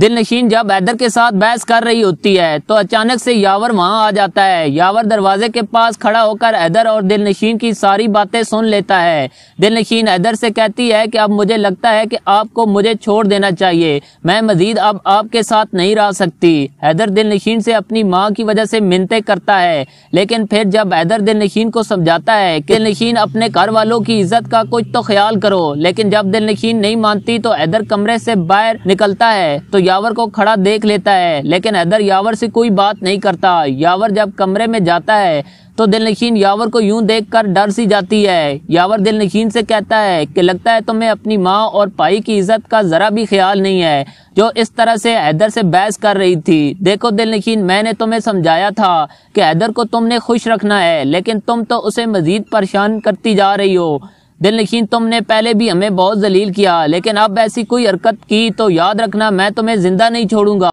दिल नशीन जब हैदर के साथ बहस कर रही होती है तो अचानक से यावर वहाँ आ जाता है यावर दरवाजे के पास खड़ा होकर ऐदर और दिल नशीन की सारी बातें सुन लेता है दिल नशीन ऐदर से कहती है कि अब मुझे लगता है कि आपको मुझे छोड़ देना चाहिए मैं मजीद अब आपके साथ नहीं रह सकती हैदर दिल नशीन से अपनी माँ की वजह से मिनते करता है लेकिन फिर जब हैदर दिल नशीन को समझाता है कि नशीन अपने घर वालों की इज्जत का कुछ तो ख्याल करो लेकिन जब दिल नशीन नहीं मानती तो हैदर कमरे से बाहर निकलता है तो यावर को खड़ा देख लेता है लेकिन हैदर यावर से कोई बात नहीं करता यावर जब कमरे में जाता है तो दिलनशीन यावर को यूं देखकर डर सी जाती है यावर दिलनशीन से कहता है कि लगता है तुम्हें अपनी माँ और भाई की इज्जत का ज़रा भी ख्याल नहीं है जो इस तरह से हैदर से बहस कर रही थी देखो दिलनशीन मैंने तुम्हें समझाया था कि हैदर को तुमने खुश रखना है लेकिन तुम तो उसे मज़ीद परेशान करती जा रही हो दिल नशीन तुमने पहले भी हमें बहुत जलील किया लेकिन अब ऐसी कोई हरकत की तो याद रखना मैं तुम्हें जिंदा नहीं छोड़ूंगा